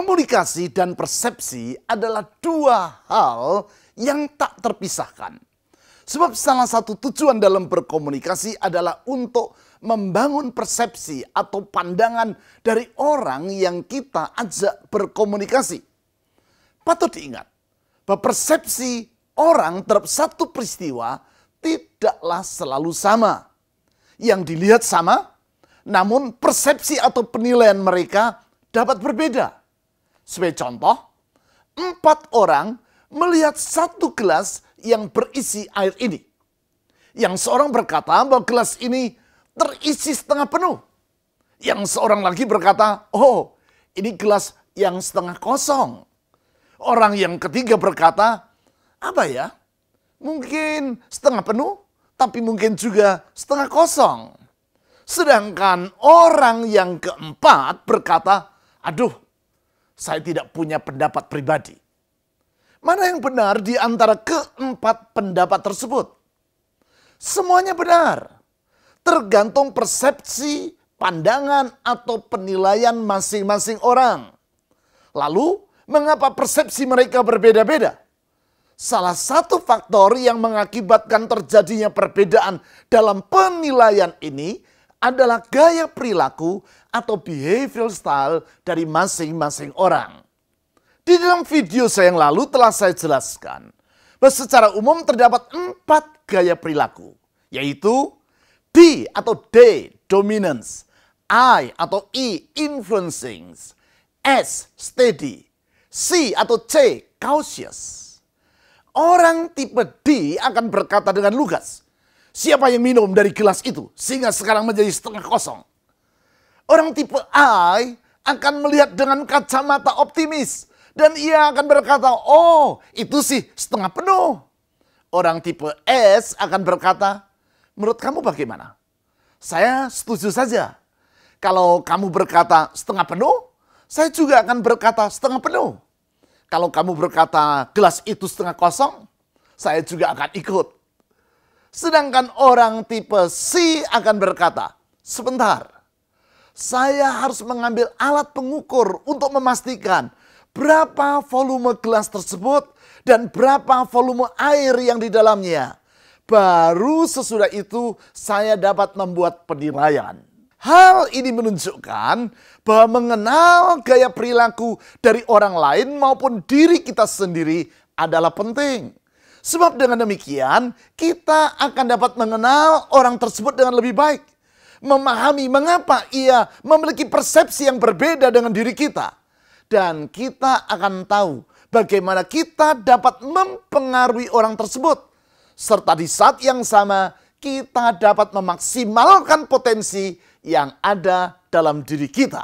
Komunikasi dan persepsi adalah dua hal yang tak terpisahkan. Sebab salah satu tujuan dalam berkomunikasi adalah untuk membangun persepsi atau pandangan dari orang yang kita ajak berkomunikasi. Patut diingat bahwa persepsi orang terhadap satu peristiwa tidaklah selalu sama. Yang dilihat sama, namun persepsi atau penilaian mereka dapat berbeda. Sebagai contoh, empat orang melihat satu gelas yang berisi air ini. Yang seorang berkata bahwa gelas ini terisi setengah penuh. Yang seorang lagi berkata, oh ini gelas yang setengah kosong. Orang yang ketiga berkata, apa ya, mungkin setengah penuh, tapi mungkin juga setengah kosong. Sedangkan orang yang keempat berkata, aduh saya tidak punya pendapat pribadi. Mana yang benar di antara keempat pendapat tersebut? Semuanya benar. Tergantung persepsi, pandangan, atau penilaian masing-masing orang. Lalu, mengapa persepsi mereka berbeda-beda? Salah satu faktor yang mengakibatkan terjadinya perbedaan dalam penilaian ini adalah gaya perilaku atau behavioral style dari masing-masing orang. Di dalam video saya yang lalu telah saya jelaskan bahwa secara umum terdapat empat gaya perilaku, yaitu D atau D, dominance, I atau E, influencing, S, steady, C atau C, cautious. Orang tipe D akan berkata dengan lugas, Siapa yang minum dari gelas itu sehingga sekarang menjadi setengah kosong? Orang tipe A akan melihat dengan kacamata optimis dan ia akan berkata, "Oh, itu sih setengah penuh." Orang tipe S akan berkata, "Menurut kamu bagaimana?" Saya setuju saja. Kalau kamu berkata setengah penuh, saya juga akan berkata setengah penuh. Kalau kamu berkata gelas itu setengah kosong, saya juga akan ikut. Sedangkan orang tipe C akan berkata, sebentar, saya harus mengambil alat pengukur untuk memastikan berapa volume gelas tersebut dan berapa volume air yang di dalamnya. Baru sesudah itu saya dapat membuat penilaian. Hal ini menunjukkan bahwa mengenal gaya perilaku dari orang lain maupun diri kita sendiri adalah penting. Sebab dengan demikian kita akan dapat mengenal orang tersebut dengan lebih baik. Memahami mengapa ia memiliki persepsi yang berbeda dengan diri kita. Dan kita akan tahu bagaimana kita dapat mempengaruhi orang tersebut. Serta di saat yang sama kita dapat memaksimalkan potensi yang ada dalam diri kita.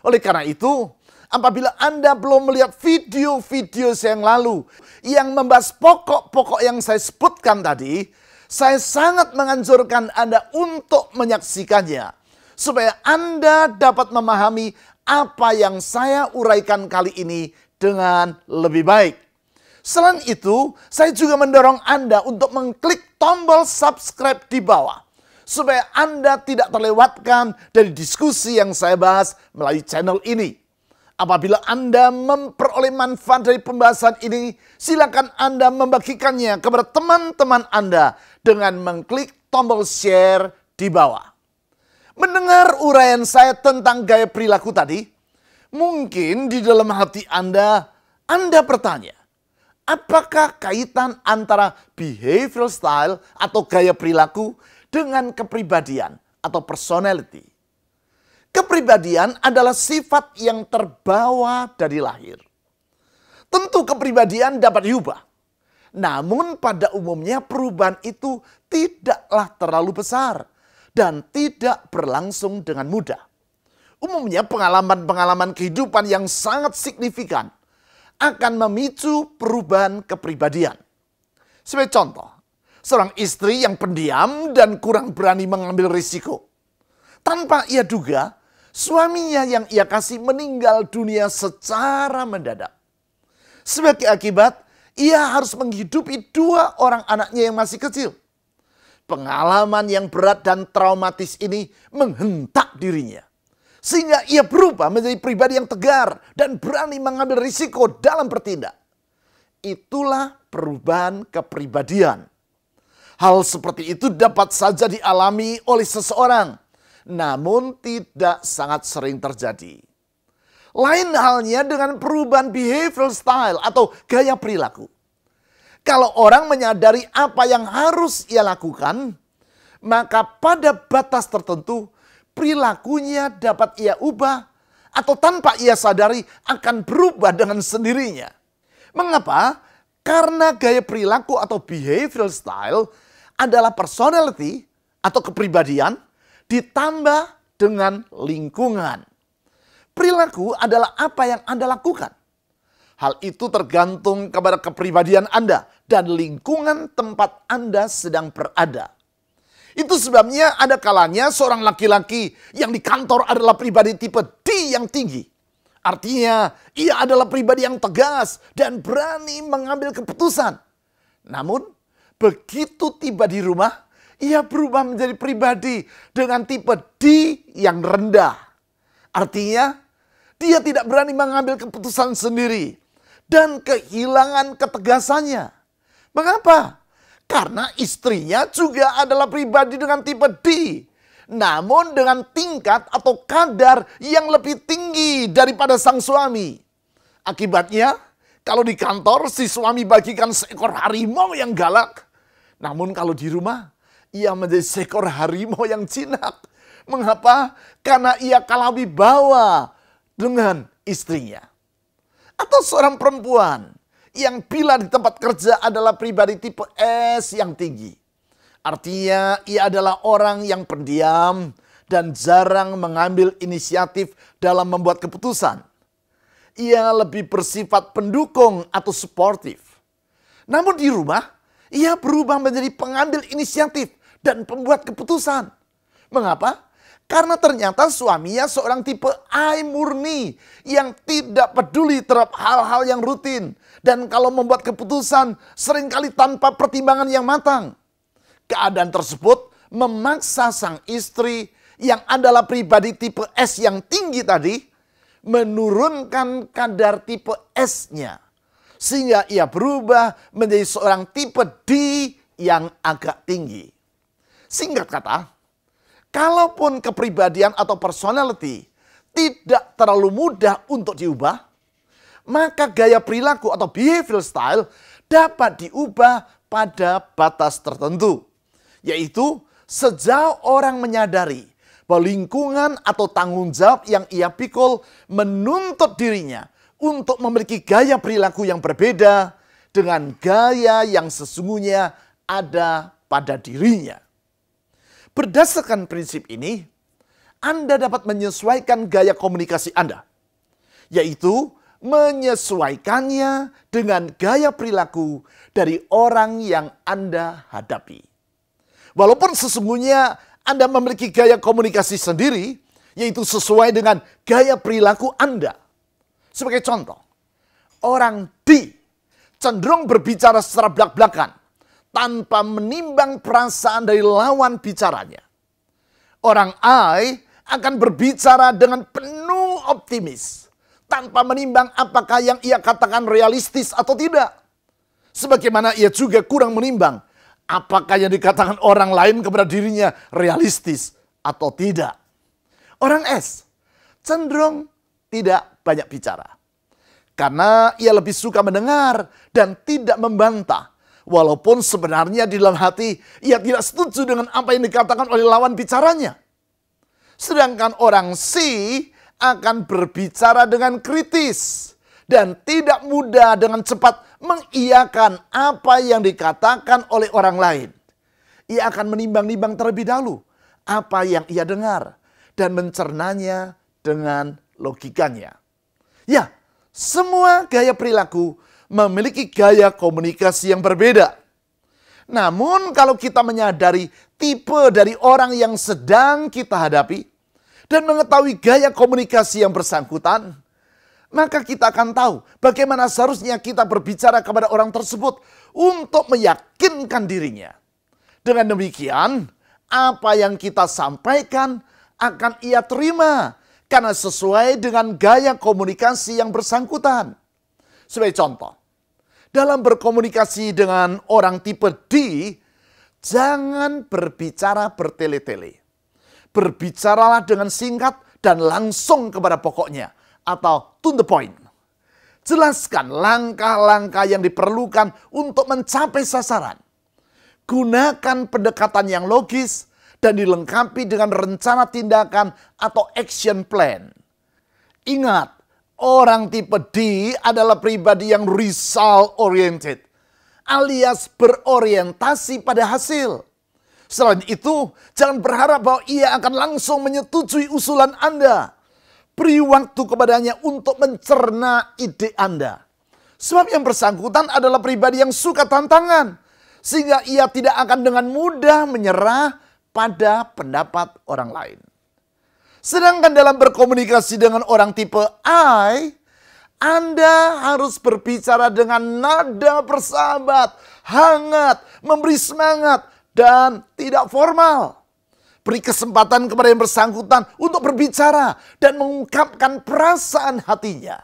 Oleh karena itu, apabila Anda belum melihat video-video yang lalu yang membahas pokok-pokok yang saya sebutkan tadi, saya sangat menganjurkan Anda untuk menyaksikannya supaya Anda dapat memahami apa yang saya uraikan kali ini dengan lebih baik. Selain itu, saya juga mendorong Anda untuk mengklik tombol subscribe di bawah supaya Anda tidak terlewatkan dari diskusi yang saya bahas melalui channel ini. Apabila Anda memperoleh manfaat dari pembahasan ini, silakan Anda membagikannya kepada teman-teman Anda dengan mengklik tombol share di bawah. Mendengar uraian saya tentang gaya perilaku tadi, mungkin di dalam hati Anda, Anda bertanya, apakah kaitan antara behavioral style atau gaya perilaku dengan kepribadian atau personality? Kepribadian adalah sifat yang terbawa dari lahir. Tentu kepribadian dapat diubah. Namun pada umumnya perubahan itu tidaklah terlalu besar dan tidak berlangsung dengan mudah. Umumnya pengalaman-pengalaman kehidupan yang sangat signifikan akan memicu perubahan kepribadian. Sebagai contoh, seorang istri yang pendiam dan kurang berani mengambil risiko. Tanpa ia duga, Suaminya yang ia kasih meninggal dunia secara mendadak. Sebagai akibat, ia harus menghidupi dua orang anaknya yang masih kecil. Pengalaman yang berat dan traumatis ini menghentak dirinya. Sehingga ia berubah menjadi pribadi yang tegar dan berani mengambil risiko dalam bertindak. Itulah perubahan kepribadian. Hal seperti itu dapat saja dialami oleh seseorang namun tidak sangat sering terjadi. Lain halnya dengan perubahan behavioral style atau gaya perilaku. Kalau orang menyadari apa yang harus ia lakukan, maka pada batas tertentu perilakunya dapat ia ubah atau tanpa ia sadari akan berubah dengan sendirinya. Mengapa? Karena gaya perilaku atau behavioral style adalah personality atau kepribadian ditambah dengan lingkungan. Perilaku adalah apa yang Anda lakukan. Hal itu tergantung kepada kepribadian Anda dan lingkungan tempat Anda sedang berada. Itu sebabnya ada kalanya seorang laki-laki yang di kantor adalah pribadi tipe D yang tinggi. Artinya, ia adalah pribadi yang tegas dan berani mengambil keputusan. Namun, begitu tiba di rumah, ia berubah menjadi pribadi dengan tipe D yang rendah. Artinya, dia tidak berani mengambil keputusan sendiri dan kehilangan ketegasannya. Mengapa? Karena istrinya juga adalah pribadi dengan tipe D, namun dengan tingkat atau kadar yang lebih tinggi daripada sang suami. Akibatnya, kalau di kantor si suami bagikan seekor harimau yang galak, namun kalau di rumah ia menjadi seekor harimau yang jinak. Mengapa? Karena ia kalah wibawa dengan istrinya. Atau seorang perempuan yang bila di tempat kerja adalah pribadi tipe S yang tinggi. Artinya ia adalah orang yang pendiam dan jarang mengambil inisiatif dalam membuat keputusan. Ia lebih bersifat pendukung atau suportif. Namun di rumah, ia berubah menjadi pengambil inisiatif dan pembuat keputusan. Mengapa? Karena ternyata suaminya seorang tipe I murni yang tidak peduli terhadap hal-hal yang rutin. Dan kalau membuat keputusan seringkali tanpa pertimbangan yang matang. Keadaan tersebut memaksa sang istri yang adalah pribadi tipe S yang tinggi tadi menurunkan kadar tipe S-nya. Sehingga ia berubah menjadi seorang tipe D yang agak tinggi. Singkat kata, kalaupun kepribadian atau personality tidak terlalu mudah untuk diubah, maka gaya perilaku atau behavioral style dapat diubah pada batas tertentu. Yaitu sejauh orang menyadari bahwa lingkungan atau tanggung jawab yang ia pikul menuntut dirinya untuk memiliki gaya perilaku yang berbeda dengan gaya yang sesungguhnya ada pada dirinya. Berdasarkan prinsip ini, Anda dapat menyesuaikan gaya komunikasi Anda, yaitu menyesuaikannya dengan gaya perilaku dari orang yang Anda hadapi. Walaupun sesungguhnya Anda memiliki gaya komunikasi sendiri, yaitu sesuai dengan gaya perilaku Anda. Sebagai contoh, orang D cenderung berbicara secara belak-belakan tanpa menimbang perasaan dari lawan bicaranya. Orang I akan berbicara dengan penuh optimis tanpa menimbang apakah yang ia katakan realistis atau tidak. Sebagaimana ia juga kurang menimbang apakah yang dikatakan orang lain kepada dirinya realistis atau tidak. Orang S cenderung tidak banyak bicara. Karena ia lebih suka mendengar dan tidak membantah Walaupun sebenarnya di dalam hati ia tidak setuju dengan apa yang dikatakan oleh lawan bicaranya. Sedangkan orang C akan berbicara dengan kritis dan tidak mudah dengan cepat mengiyakan apa yang dikatakan oleh orang lain. Ia akan menimbang-nimbang terlebih dahulu apa yang ia dengar dan mencernanya dengan logikanya. Ya, semua gaya perilaku memiliki gaya komunikasi yang berbeda. Namun kalau kita menyadari tipe dari orang yang sedang kita hadapi dan mengetahui gaya komunikasi yang bersangkutan, maka kita akan tahu bagaimana seharusnya kita berbicara kepada orang tersebut untuk meyakinkan dirinya. Dengan demikian, apa yang kita sampaikan akan ia terima karena sesuai dengan gaya komunikasi yang bersangkutan. Sebagai contoh, dalam berkomunikasi dengan orang tipe D, jangan berbicara bertele-tele. Berbicaralah dengan singkat dan langsung kepada pokoknya atau to the point. Jelaskan langkah-langkah yang diperlukan untuk mencapai sasaran. Gunakan pendekatan yang logis dan dilengkapi dengan rencana tindakan atau action plan. Ingat, Orang tipe D adalah pribadi yang result oriented alias berorientasi pada hasil. Selain itu, jangan berharap bahwa ia akan langsung menyetujui usulan Anda. Beri waktu kepadanya untuk mencerna ide Anda. Sebab yang bersangkutan adalah pribadi yang suka tantangan. Sehingga ia tidak akan dengan mudah menyerah pada pendapat orang lain. Sedangkan dalam berkomunikasi dengan orang tipe I, Anda harus berbicara dengan nada persahabat, hangat, memberi semangat, dan tidak formal. Beri kesempatan kepada yang bersangkutan untuk berbicara dan mengungkapkan perasaan hatinya.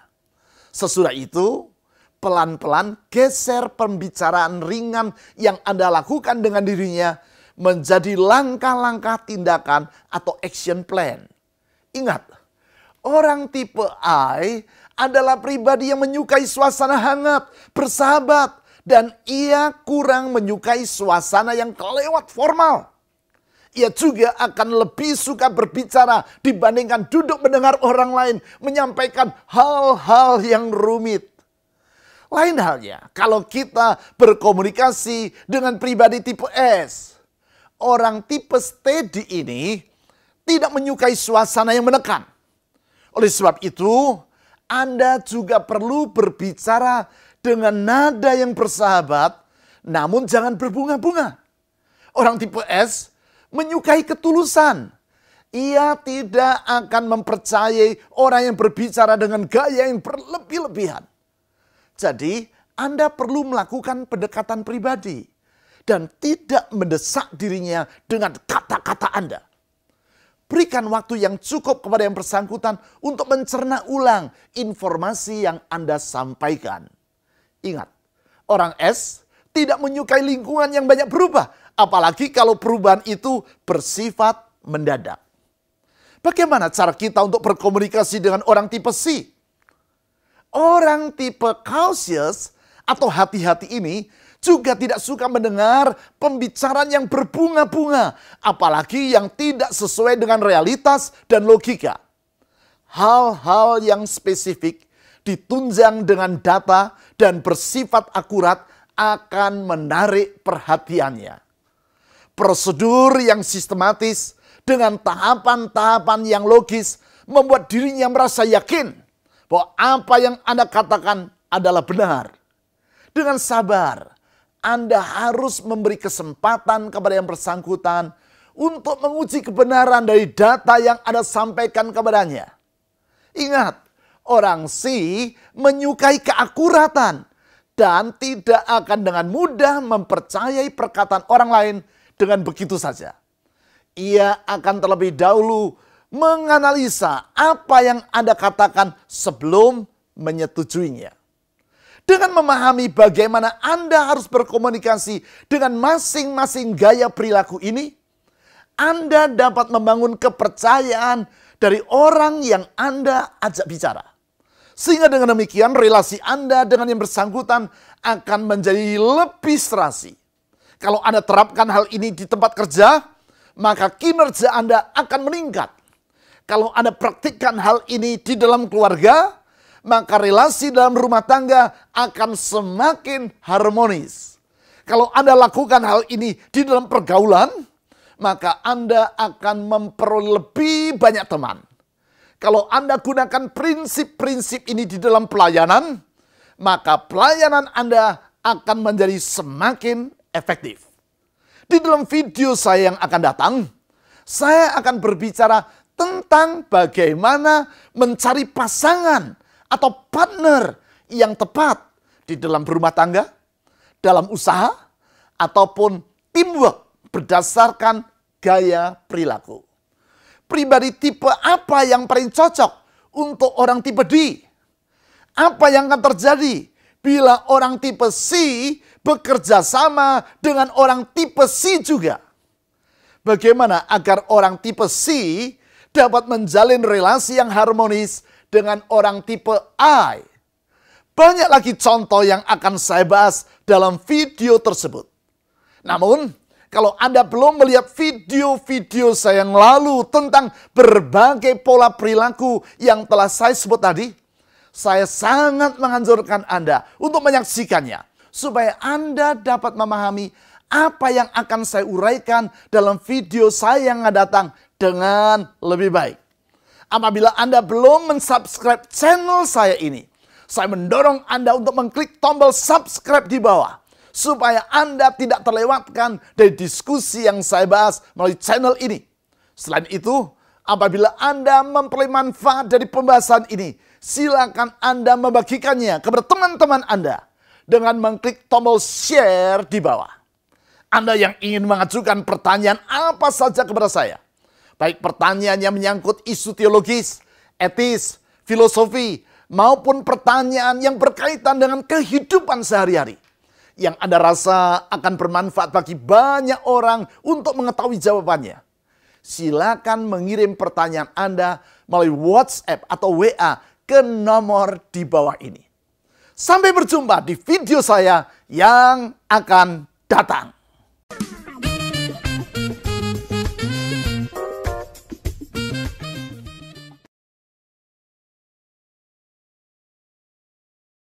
Sesudah itu, pelan-pelan geser pembicaraan ringan yang Anda lakukan dengan dirinya menjadi langkah-langkah tindakan atau action plan. Ingat, orang tipe I adalah pribadi yang menyukai suasana hangat, bersahabat, dan ia kurang menyukai suasana yang kelewat formal. Ia juga akan lebih suka berbicara dibandingkan duduk mendengar orang lain menyampaikan hal-hal yang rumit. Lain halnya, kalau kita berkomunikasi dengan pribadi tipe S, orang tipe steady ini tidak menyukai suasana yang menekan. Oleh sebab itu, Anda juga perlu berbicara dengan nada yang bersahabat, namun jangan berbunga-bunga. Orang tipe S menyukai ketulusan. Ia tidak akan mempercayai orang yang berbicara dengan gaya yang berlebih-lebihan. Jadi, Anda perlu melakukan pendekatan pribadi dan tidak mendesak dirinya dengan kata-kata Anda. Berikan waktu yang cukup kepada yang bersangkutan untuk mencerna ulang informasi yang Anda sampaikan. Ingat, orang S tidak menyukai lingkungan yang banyak berubah, apalagi kalau perubahan itu bersifat mendadak. Bagaimana cara kita untuk berkomunikasi dengan orang tipe C? Orang tipe cautious atau hati-hati ini juga tidak suka mendengar pembicaraan yang berbunga-bunga, apalagi yang tidak sesuai dengan realitas dan logika. Hal-hal yang spesifik ditunjang dengan data dan bersifat akurat akan menarik perhatiannya. Prosedur yang sistematis dengan tahapan-tahapan yang logis membuat dirinya merasa yakin bahwa apa yang Anda katakan adalah benar. Dengan sabar, anda harus memberi kesempatan kepada yang bersangkutan untuk menguji kebenaran dari data yang Anda sampaikan kepadanya. Ingat, orang si menyukai keakuratan dan tidak akan dengan mudah mempercayai perkataan orang lain dengan begitu saja. Ia akan terlebih dahulu menganalisa apa yang Anda katakan sebelum menyetujuinya dengan memahami bagaimana Anda harus berkomunikasi dengan masing-masing gaya perilaku ini, Anda dapat membangun kepercayaan dari orang yang Anda ajak bicara. Sehingga dengan demikian relasi Anda dengan yang bersangkutan akan menjadi lebih serasi. Kalau Anda terapkan hal ini di tempat kerja, maka kinerja Anda akan meningkat. Kalau Anda praktikkan hal ini di dalam keluarga, maka relasi dalam rumah tangga akan semakin harmonis. Kalau Anda lakukan hal ini di dalam pergaulan, maka Anda akan memperoleh lebih banyak teman. Kalau Anda gunakan prinsip-prinsip ini di dalam pelayanan, maka pelayanan Anda akan menjadi semakin efektif. Di dalam video saya yang akan datang, saya akan berbicara tentang bagaimana mencari pasangan atau partner yang tepat di dalam berumah tangga, dalam usaha, ataupun teamwork berdasarkan gaya perilaku. Pribadi tipe apa yang paling cocok untuk orang tipe D? Apa yang akan terjadi bila orang tipe C bekerja sama dengan orang tipe C juga? Bagaimana agar orang tipe C dapat menjalin relasi yang harmonis dengan orang tipe I. Banyak lagi contoh yang akan saya bahas dalam video tersebut. Namun, kalau Anda belum melihat video-video saya yang lalu tentang berbagai pola perilaku yang telah saya sebut tadi, saya sangat menganjurkan Anda untuk menyaksikannya supaya Anda dapat memahami apa yang akan saya uraikan dalam video saya yang akan datang dengan lebih baik. Apabila Anda belum mensubscribe channel saya ini, saya mendorong Anda untuk mengklik tombol subscribe di bawah supaya Anda tidak terlewatkan dari diskusi yang saya bahas melalui channel ini. Selain itu, apabila Anda memperoleh manfaat dari pembahasan ini, silakan Anda membagikannya kepada teman-teman Anda dengan mengklik tombol share di bawah. Anda yang ingin mengajukan pertanyaan apa saja kepada saya, Baik pertanyaan yang menyangkut isu teologis, etis, filosofi, maupun pertanyaan yang berkaitan dengan kehidupan sehari-hari. Yang ada rasa akan bermanfaat bagi banyak orang untuk mengetahui jawabannya. Silakan mengirim pertanyaan Anda melalui WhatsApp atau WA ke nomor di bawah ini. Sampai berjumpa di video saya yang akan datang.